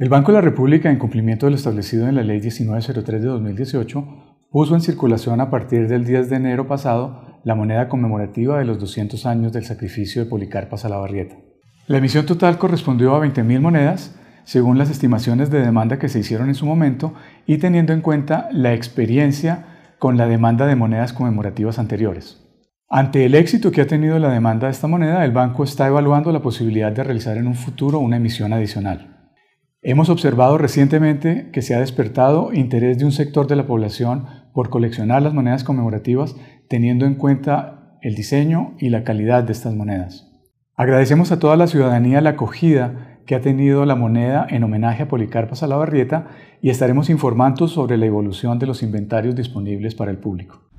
El Banco de la República, en cumplimiento de lo establecido en la Ley 1903 de 2018, puso en circulación a partir del 10 de enero pasado la moneda conmemorativa de los 200 años del sacrificio de Policarpa Salabarrieta. La emisión total correspondió a 20.000 monedas, según las estimaciones de demanda que se hicieron en su momento y teniendo en cuenta la experiencia con la demanda de monedas conmemorativas anteriores. Ante el éxito que ha tenido la demanda de esta moneda, el banco está evaluando la posibilidad de realizar en un futuro una emisión adicional. Hemos observado recientemente que se ha despertado interés de un sector de la población por coleccionar las monedas conmemorativas teniendo en cuenta el diseño y la calidad de estas monedas. Agradecemos a toda la ciudadanía la acogida que ha tenido la moneda en homenaje a Policarpa Salabarrieta y estaremos informando sobre la evolución de los inventarios disponibles para el público.